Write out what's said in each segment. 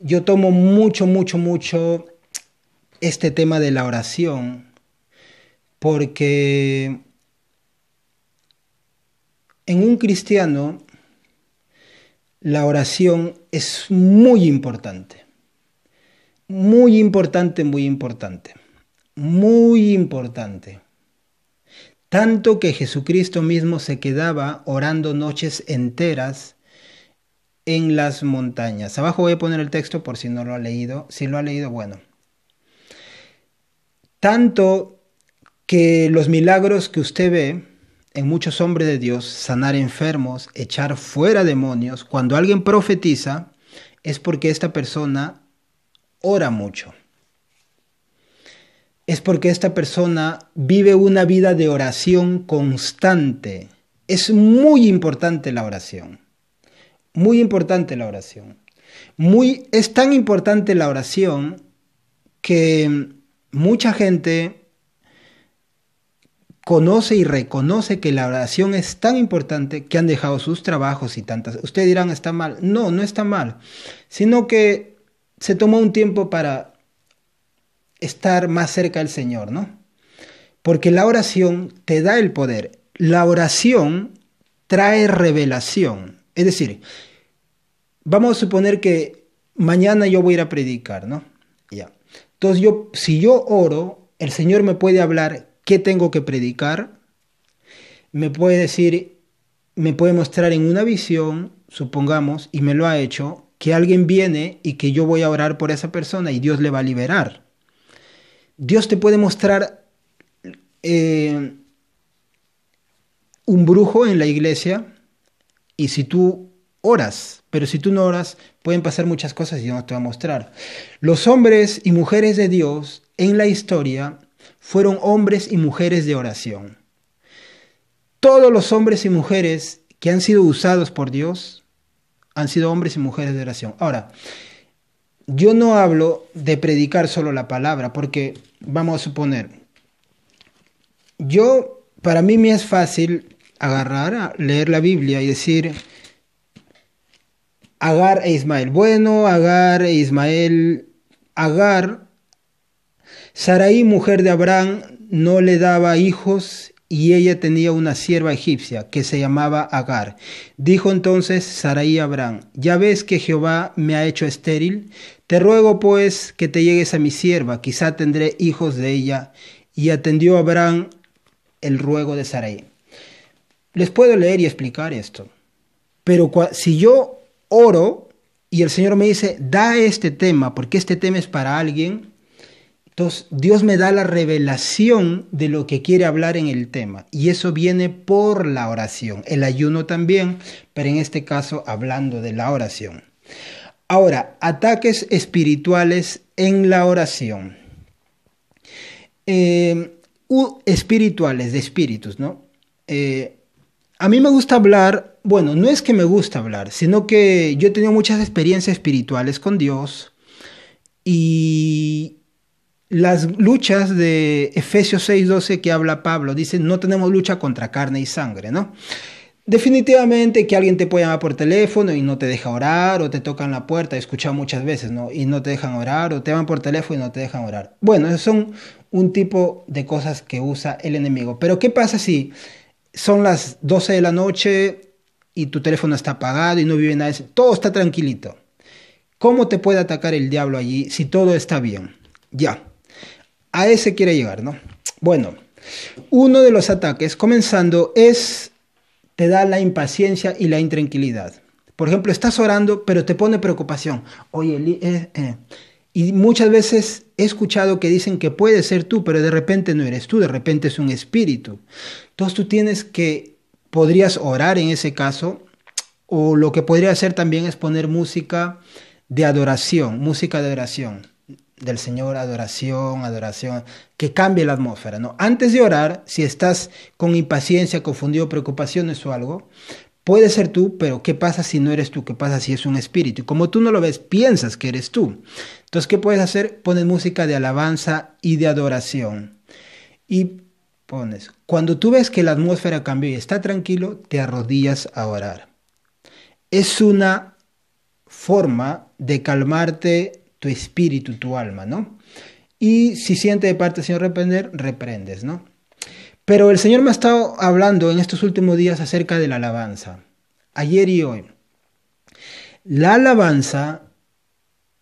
yo tomo mucho, mucho, mucho este tema de la oración, porque en un cristiano la oración es muy importante, muy importante, muy importante, muy importante. Tanto que Jesucristo mismo se quedaba orando noches enteras en las montañas. Abajo voy a poner el texto por si no lo ha leído. Si lo ha leído, bueno. Tanto que los milagros que usted ve en muchos hombres de Dios, sanar enfermos, echar fuera demonios, cuando alguien profetiza, es porque esta persona ora mucho. Es porque esta persona vive una vida de oración constante. Es muy importante la oración. Muy importante la oración. Muy, es tan importante la oración que mucha gente conoce y reconoce que la oración es tan importante que han dejado sus trabajos y tantas. Ustedes dirán, está mal. No, no está mal. Sino que se tomó un tiempo para estar más cerca del Señor, ¿no? Porque la oración te da el poder. La oración trae revelación. Es decir, vamos a suponer que mañana yo voy a ir a predicar, ¿no? Ya. Entonces yo, si yo oro, el Señor me puede hablar qué tengo que predicar, me puede decir, me puede mostrar en una visión, supongamos, y me lo ha hecho, que alguien viene y que yo voy a orar por esa persona y Dios le va a liberar. Dios te puede mostrar eh, un brujo en la iglesia y si tú oras, pero si tú no oras, pueden pasar muchas cosas y yo no te voy a mostrar. Los hombres y mujeres de Dios en la historia fueron hombres y mujeres de oración. Todos los hombres y mujeres que han sido usados por Dios han sido hombres y mujeres de oración. Ahora, yo no hablo de predicar solo la palabra, porque vamos a suponer, yo, para mí me es fácil agarrar, leer la Biblia y decir, Agar e Ismael bueno, Agar e Ismael, Agar, Saraí, mujer de Abraham, no le daba hijos y ella tenía una sierva egipcia que se llamaba Agar. Dijo entonces Saraí a Abraham, ya ves que Jehová me ha hecho estéril, te ruego pues que te llegues a mi sierva, quizá tendré hijos de ella. Y atendió Abraham el ruego de Saraí les puedo leer y explicar esto. Pero si yo oro y el Señor me dice, da este tema, porque este tema es para alguien, entonces Dios me da la revelación de lo que quiere hablar en el tema. Y eso viene por la oración, el ayuno también, pero en este caso hablando de la oración. Ahora, ataques espirituales en la oración. Eh, espirituales, de espíritus, ¿no? Eh, a mí me gusta hablar, bueno, no es que me gusta hablar, sino que yo he tenido muchas experiencias espirituales con Dios y las luchas de Efesios 6:12 que habla Pablo, dice, no tenemos lucha contra carne y sangre, ¿no? Definitivamente que alguien te puede llamar por teléfono y no te deja orar, o te tocan la puerta, he escuchado muchas veces, ¿no? Y no te dejan orar, o te van por teléfono y no te dejan orar. Bueno, esos son un tipo de cosas que usa el enemigo. Pero ¿qué pasa si son las 12 de la noche y tu teléfono está apagado y no vive nadie, todo está tranquilito. ¿Cómo te puede atacar el diablo allí si todo está bien? Ya, a ese quiere llegar, ¿no? Bueno, uno de los ataques, comenzando, es, te da la impaciencia y la intranquilidad. Por ejemplo, estás orando, pero te pone preocupación. Oye, eh, eh, y muchas veces he escuchado que dicen que puede ser tú, pero de repente no eres tú, de repente es un espíritu. Entonces tú tienes que, podrías orar en ese caso, o lo que podría hacer también es poner música de adoración, música de adoración del Señor, adoración, adoración, que cambie la atmósfera, ¿no? Antes de orar, si estás con impaciencia, confundido, preocupaciones o algo, puede ser tú, pero ¿qué pasa si no eres tú? ¿Qué pasa si es un espíritu? Y como tú no lo ves, piensas que eres tú. Entonces, ¿qué puedes hacer? Pones música de alabanza y de adoración. Y pones, cuando tú ves que la atmósfera cambió y está tranquilo, te arrodillas a orar. Es una forma de calmarte tu espíritu, tu alma, ¿no? Y si siente de parte del Señor reprender, reprendes, ¿no? Pero el Señor me ha estado hablando en estos últimos días acerca de la alabanza, ayer y hoy. La alabanza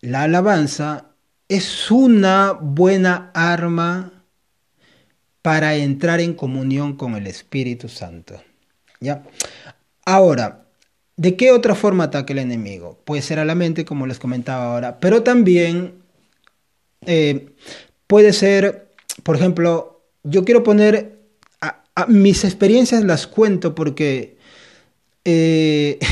la alabanza es una buena arma para entrar en comunión con el Espíritu Santo. ¿Ya? Ahora, ¿de qué otra forma ataca el enemigo? Puede ser a la mente, como les comentaba ahora, pero también eh, puede ser, por ejemplo, yo quiero poner mis experiencias las cuento porque eh,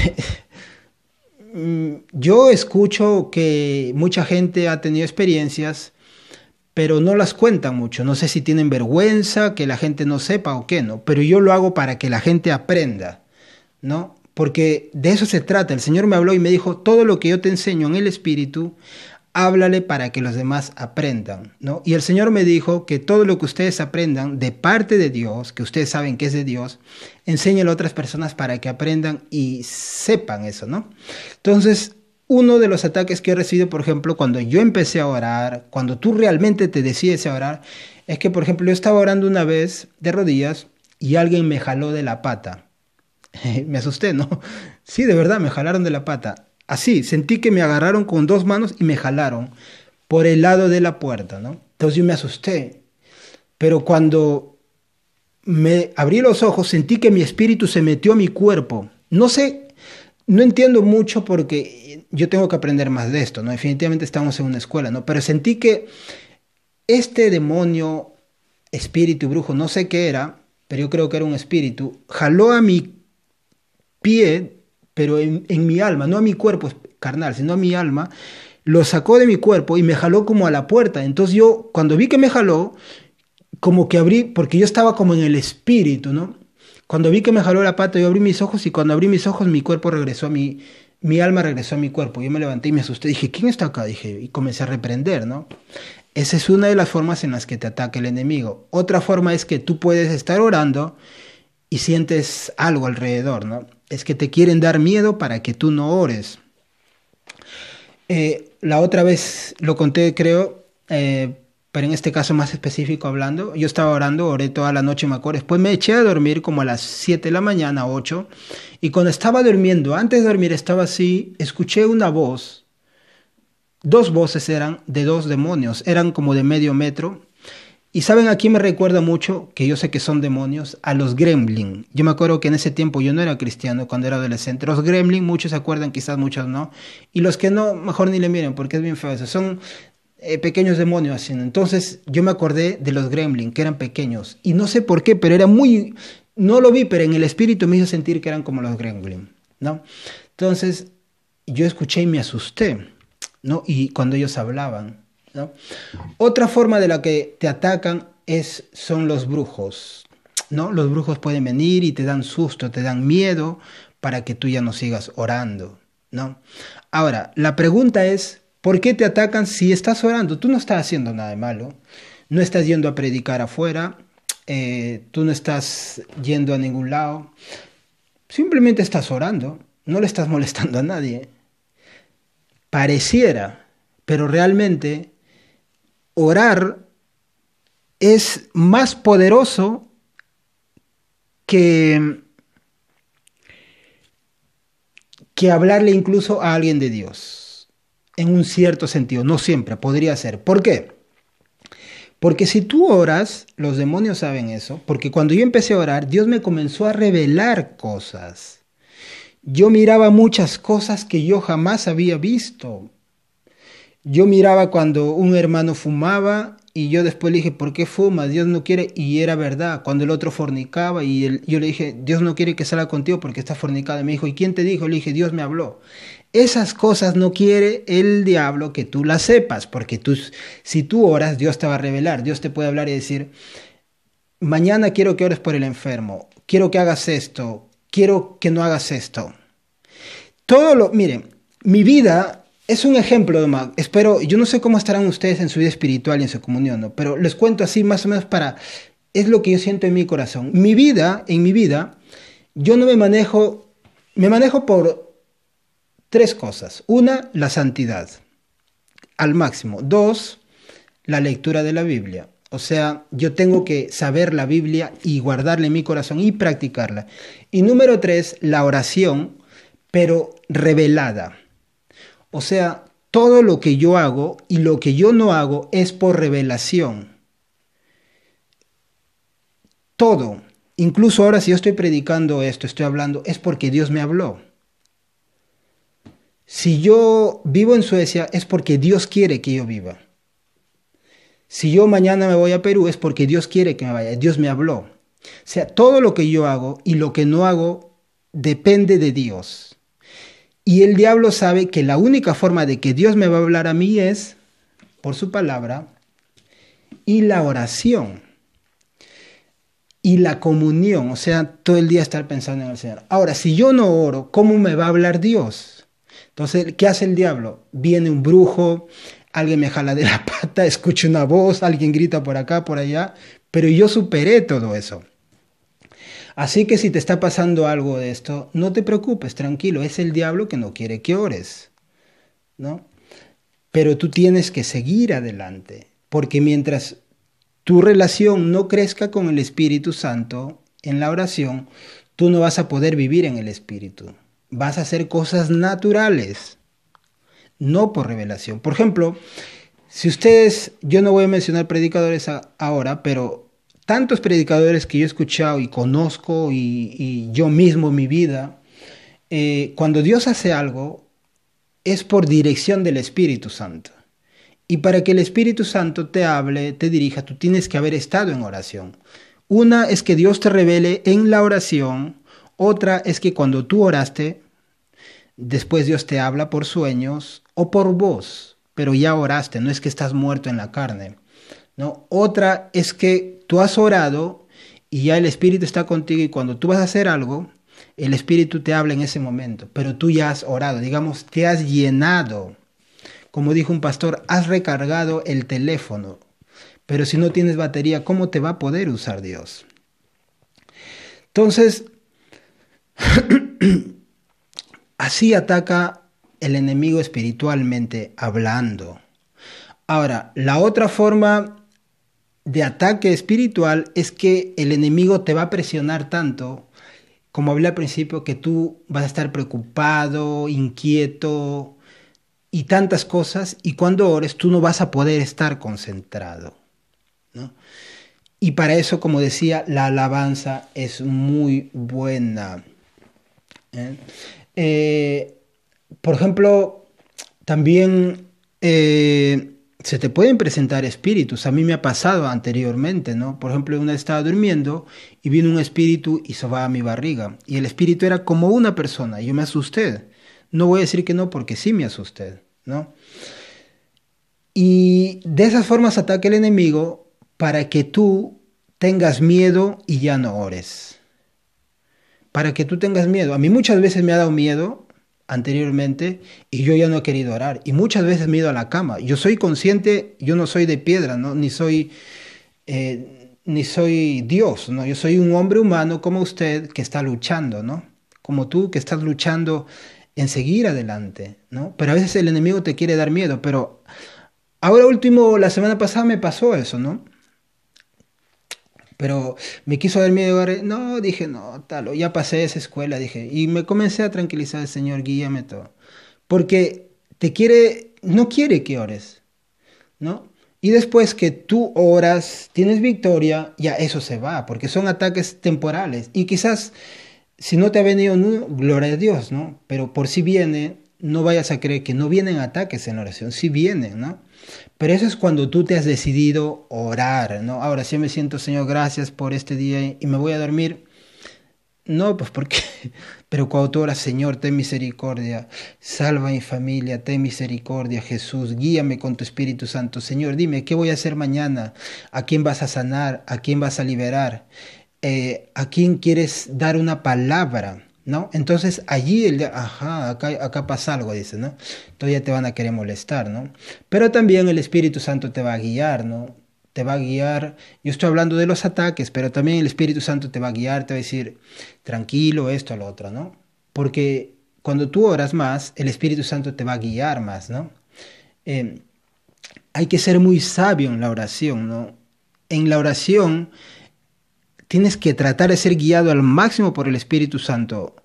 Mm, yo escucho que mucha gente ha tenido experiencias, pero no las cuentan mucho. No sé si tienen vergüenza, que la gente no sepa o qué, ¿no? Pero yo lo hago para que la gente aprenda, ¿no? Porque de eso se trata. El Señor me habló y me dijo, todo lo que yo te enseño en el Espíritu, háblale para que los demás aprendan, ¿no? Y el Señor me dijo que todo lo que ustedes aprendan de parte de Dios, que ustedes saben que es de Dios, enséñenlo a otras personas para que aprendan y sepan eso, ¿no? Entonces, uno de los ataques que he recibido, por ejemplo, cuando yo empecé a orar, cuando tú realmente te decides a orar, es que, por ejemplo, yo estaba orando una vez de rodillas y alguien me jaló de la pata. me asusté, ¿no? Sí, de verdad, me jalaron de la pata. Así, sentí que me agarraron con dos manos y me jalaron por el lado de la puerta, ¿no? Entonces yo me asusté. Pero cuando me abrí los ojos, sentí que mi espíritu se metió a mi cuerpo. No sé, no entiendo mucho porque yo tengo que aprender más de esto, ¿no? Definitivamente estamos en una escuela, ¿no? Pero sentí que este demonio, espíritu, brujo, no sé qué era, pero yo creo que era un espíritu, jaló a mi pie pero en, mi alma, no a mi cuerpo carnal, sino a mi alma, lo sacó de mi cuerpo y me jaló como a la puerta. Entonces yo, cuando vi que me jaló, como que abrí, porque yo estaba como en el espíritu, ¿no? Cuando vi que me jaló la pata, yo abrí mis ojos y cuando abrí mis ojos, mi cuerpo regresó a mi, mi alma regresó a mi cuerpo. Yo me levanté y me asusté. Dije, ¿quién está acá? Dije, y comencé a reprender, ¿no? Esa es una de las formas en las que te ataca el enemigo. Otra forma es que tú puedes estar orando y sientes algo alrededor, ¿no? Es que te quieren dar miedo para que tú no ores. Eh, la otra vez lo conté, creo, eh, pero en este caso más específico hablando, yo estaba orando, oré toda la noche, me acuerdo, después me eché a dormir como a las 7 de la mañana, 8, y cuando estaba durmiendo, antes de dormir estaba así, escuché una voz, dos voces eran de dos demonios, eran como de medio metro, y saben aquí me recuerda mucho, que yo sé que son demonios, a los gremlin. Yo me acuerdo que en ese tiempo yo no era cristiano cuando era adolescente. Los gremlin, muchos se acuerdan, quizás muchos no. Y los que no, mejor ni le miren porque es bien feo eso. Son eh, pequeños demonios Entonces yo me acordé de los gremlin, que eran pequeños. Y no sé por qué, pero era muy... No lo vi, pero en el espíritu me hizo sentir que eran como los gremlin, ¿no? Entonces yo escuché y me asusté, ¿no? Y cuando ellos hablaban, otra forma de la que te atacan es, son los brujos. ¿no? Los brujos pueden venir y te dan susto, te dan miedo para que tú ya no sigas orando. ¿no? Ahora, la pregunta es, ¿por qué te atacan si estás orando? Tú no estás haciendo nada de malo, no estás yendo a predicar afuera, eh, tú no estás yendo a ningún lado, simplemente estás orando, no le estás molestando a nadie. Pareciera, pero realmente orar es más poderoso que, que hablarle incluso a alguien de Dios, en un cierto sentido, no siempre, podría ser. ¿Por qué? Porque si tú oras, los demonios saben eso, porque cuando yo empecé a orar, Dios me comenzó a revelar cosas. Yo miraba muchas cosas que yo jamás había visto, yo miraba cuando un hermano fumaba y yo después le dije, ¿por qué fuma? Dios no quiere. Y era verdad. Cuando el otro fornicaba y yo le dije, Dios no quiere que salga contigo porque está Y Me dijo, ¿y quién te dijo? Le dije, Dios me habló. Esas cosas no quiere el diablo que tú las sepas, porque tú, si tú oras, Dios te va a revelar. Dios te puede hablar y decir, mañana quiero que ores por el enfermo, quiero que hagas esto, quiero que no hagas esto. Todo lo, miren, mi vida es un ejemplo, Espero, yo no sé cómo estarán ustedes en su vida espiritual y en su comunión, pero les cuento así más o menos para... Es lo que yo siento en mi corazón. Mi vida, en mi vida, yo no me manejo, me manejo por tres cosas. Una, la santidad, al máximo. Dos, la lectura de la Biblia. O sea, yo tengo que saber la Biblia y guardarla en mi corazón y practicarla. Y número tres, la oración, pero revelada. O sea, todo lo que yo hago y lo que yo no hago es por revelación. Todo. Incluso ahora si yo estoy predicando esto, estoy hablando, es porque Dios me habló. Si yo vivo en Suecia, es porque Dios quiere que yo viva. Si yo mañana me voy a Perú, es porque Dios quiere que me vaya. Dios me habló. O sea, todo lo que yo hago y lo que no hago depende de Dios. Y el diablo sabe que la única forma de que Dios me va a hablar a mí es por su palabra y la oración y la comunión, o sea, todo el día estar pensando en el Señor. Ahora, si yo no oro, ¿cómo me va a hablar Dios? Entonces, ¿qué hace el diablo? Viene un brujo, alguien me jala de la pata, escucho una voz, alguien grita por acá, por allá, pero yo superé todo eso. Así que si te está pasando algo de esto, no te preocupes, tranquilo, es el diablo que no quiere que ores, ¿no? Pero tú tienes que seguir adelante, porque mientras tu relación no crezca con el Espíritu Santo en la oración, tú no vas a poder vivir en el Espíritu. Vas a hacer cosas naturales, no por revelación. Por ejemplo, si ustedes, yo no voy a mencionar predicadores ahora, pero tantos predicadores que yo he escuchado y conozco y, yo mismo mi vida, eh, cuando Dios hace algo es por dirección del Espíritu Santo. Y para que el Espíritu Santo te hable, te dirija, tú tienes que haber estado en oración. Una es que Dios te revele en la oración, otra es que cuando tú oraste, después Dios te habla por sueños o por voz, pero ya oraste, no es que estás muerto en la carne. ¿no? Otra es que tú has orado y ya el Espíritu está contigo y cuando tú vas a hacer algo, el Espíritu te habla en ese momento, pero tú ya has orado, digamos, te has llenado. Como dijo un pastor, has recargado el teléfono, pero si no tienes batería, ¿cómo te va a poder usar Dios? Entonces, así ataca el enemigo espiritualmente hablando. Ahora, la otra forma de ataque espiritual es que el enemigo te va a presionar tanto, como hablé al principio, que tú vas a estar preocupado, inquieto y tantas cosas, y cuando ores tú no vas a poder estar concentrado. Y para eso, como decía, la alabanza es muy buena. ¿eh? Eh, por ejemplo, también... Eh, se te pueden presentar espíritus. A mí me ha pasado anteriormente, ¿no? Por ejemplo, una vez estaba durmiendo y vino un espíritu y a mi barriga. Y el espíritu era como una persona. Y yo me asusté. No voy a decir que no porque sí me asusté, ¿no? Y de esas formas ataca el enemigo para que tú tengas miedo y ya no ores. Para que tú tengas miedo. A mí muchas veces me ha dado miedo anteriormente y yo ya no he querido orar. Y muchas veces me he ido a la cama. Yo soy consciente, yo no soy de piedra, ¿no? ni, soy, eh, ni soy Dios, ¿no? yo soy un hombre humano como usted que está luchando, ¿no? como tú que estás luchando en seguir adelante. ¿no? Pero a veces el enemigo te quiere dar miedo, pero ahora último, la semana pasada me pasó eso, ¿no? Pero me quiso dar miedo, no, dije, no, talo ya pasé esa escuela, dije, y me comencé a tranquilizar, Señor, guíame todo. Porque te quiere, no quiere que ores, ¿no? Y después que tú oras, tienes victoria, ya eso se va, porque son ataques temporales. Y quizás, si no te ha venido, no, gloria a Dios, ¿no? Pero por si viene, no vayas a creer que no vienen ataques en la oración, si vienen, ¿no? Pero eso es cuando tú te has decidido orar, ¿no? Ahora sí me siento, Señor, gracias por este día y me voy a dormir. No, pues porque, pero cuando tú oras, Señor, ten misericordia, salva mi familia, ten misericordia, Jesús, guíame con tu Espíritu Santo. Señor, dime, ¿qué voy a hacer mañana? ¿A quién vas a sanar? ¿A quién vas a liberar? Eh, ¿A quién quieres dar una palabra? ¿no? Entonces allí, el, ajá, acá, acá pasa algo, dice, ¿no? Todavía te van a querer molestar, ¿no? Pero también el Espíritu Santo te va a guiar, ¿no? Te va a guiar, yo estoy hablando de los ataques, pero también el Espíritu Santo te va a guiar, te va a decir, tranquilo, esto, lo otro, ¿no? Porque cuando tú oras más, el Espíritu Santo te va a guiar más, ¿no? Eh, hay que ser muy sabio en la oración, ¿no? En la oración tienes que tratar de ser guiado al máximo por el Espíritu Santo.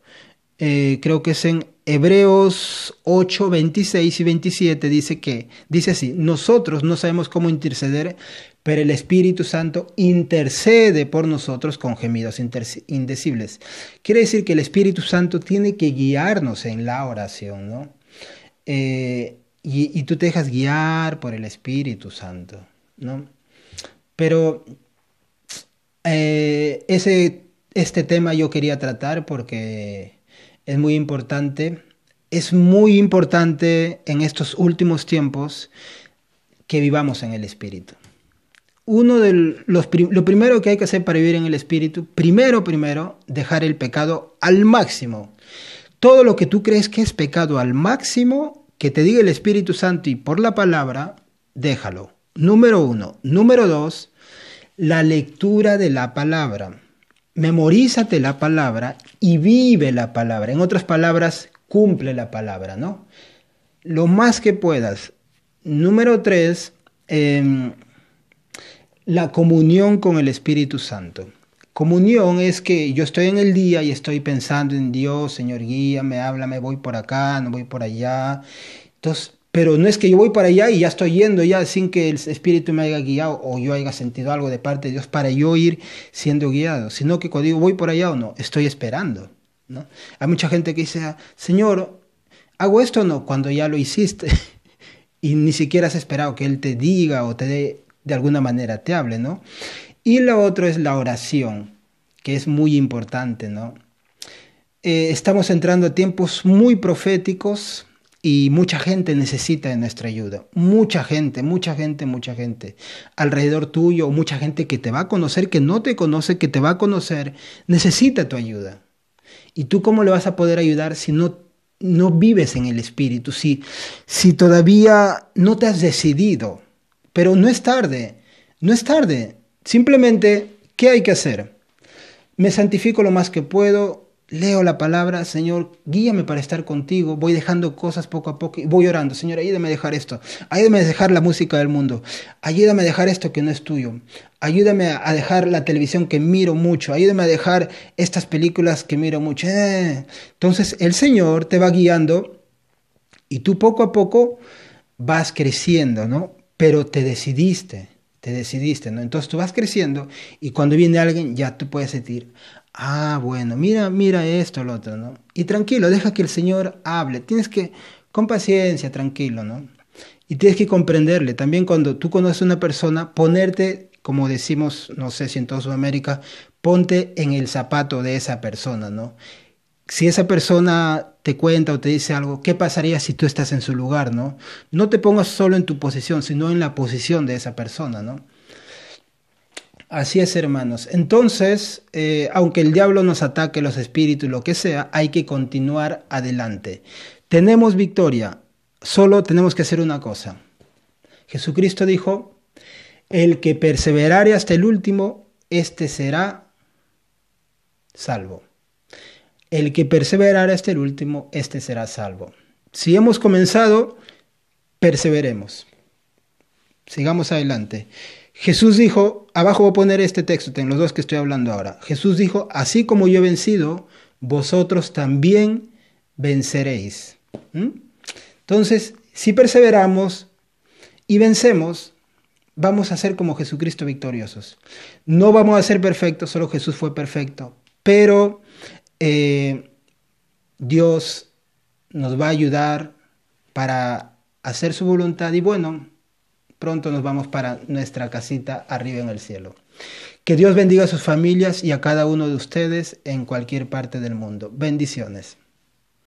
Eh, creo que es en Hebreos 8, 26 y 27 dice que, dice así, nosotros no sabemos cómo interceder, pero el Espíritu Santo intercede por nosotros con gemidos indecibles. Quiere decir que el Espíritu Santo tiene que guiarnos en la oración, ¿no? Eh, y, y, tú te dejas guiar por el Espíritu Santo, ¿no? Pero eh, ese, este tema yo quería tratar porque es muy importante. Es muy importante en estos últimos tiempos que vivamos en el Espíritu. Uno de los lo primero que hay que hacer para vivir en el Espíritu, primero, primero, dejar el pecado al máximo. Todo lo que tú crees que es pecado al máximo, que te diga el Espíritu Santo y por la palabra, déjalo. Número uno. Número dos, la lectura de la palabra. Memorízate la palabra y vive la palabra. En otras palabras, cumple la palabra, ¿no? Lo más que puedas. Número tres, em, la comunión con el Espíritu Santo. Comunión es que yo estoy en el día y estoy pensando en Dios, Señor, guía, me habla, me voy por acá, no voy por allá. Entonces, pero no es que yo voy para allá y ya estoy yendo ya sin que el Espíritu me haya guiado o yo haya sentido algo de parte de Dios para yo ir siendo guiado, sino que cuando digo voy por allá o no, estoy esperando. ¿no? Hay mucha gente que dice, Señor, ¿hago esto o no? Cuando ya lo hiciste y ni siquiera has esperado que Él te diga o te dé, de alguna manera te hable, ¿no? Y lo otro es la oración, que es muy importante, ¿no? Eh, estamos entrando a tiempos muy proféticos, y mucha gente necesita de nuestra ayuda. Mucha gente, mucha gente, mucha gente. Alrededor tuyo, mucha gente que te va a conocer, que no te conoce, que te va a conocer, necesita tu ayuda. ¿Y tú cómo le vas a poder ayudar si no, no vives en el Espíritu? Si, si todavía no te has decidido. Pero no es tarde, no es tarde. Simplemente, ¿qué hay que hacer? Me santifico lo más que puedo, leo la palabra, Señor, guíame para estar contigo, voy dejando cosas poco a poco y voy orando, Señor, ayúdame a dejar esto, ayúdame a dejar la música del mundo, ayúdame a dejar esto que no es tuyo, ayúdame a dejar la televisión que miro mucho, ayúdame a dejar estas películas que miro mucho. Eh. Entonces el Señor te va guiando y tú poco a poco vas creciendo, ¿no? Pero te decidiste, te decidiste, ¿no? Entonces tú vas creciendo y cuando viene alguien ya tú puedes sentir, Ah, bueno, mira, mira esto, lo otro, ¿no? Y tranquilo, deja que el Señor hable. Tienes que, con paciencia, tranquilo, ¿no? Y tienes que comprenderle. También cuando tú conoces a una persona, ponerte, como decimos, no sé si en toda Sudamérica, ponte en el zapato de esa persona, ¿no? Si esa persona te cuenta o te dice algo, ¿qué pasaría si tú estás en su lugar, no? No te pongas solo en tu posición, sino en la posición de esa persona, ¿no? Así es, hermanos. Entonces, eh, aunque el diablo nos ataque, los espíritus, lo que sea, hay que continuar adelante. Tenemos victoria, solo tenemos que hacer una cosa. Jesucristo dijo, el que perseverare hasta el último, éste será salvo. El que perseverare hasta el último, éste será salvo. Si hemos comenzado, perseveremos. Sigamos adelante. Jesús dijo, abajo voy a poner este texto, en los dos que estoy hablando ahora. Jesús dijo, así como yo he vencido, vosotros también venceréis. ¿Mm? Entonces, si perseveramos y vencemos, vamos a ser como Jesucristo victoriosos. No vamos a ser perfectos, solo Jesús fue perfecto, pero eh, Dios nos va a ayudar para hacer su voluntad y bueno, pronto nos vamos para nuestra casita arriba en el cielo. Que Dios bendiga a sus familias y a cada uno de ustedes en cualquier parte del mundo. Bendiciones.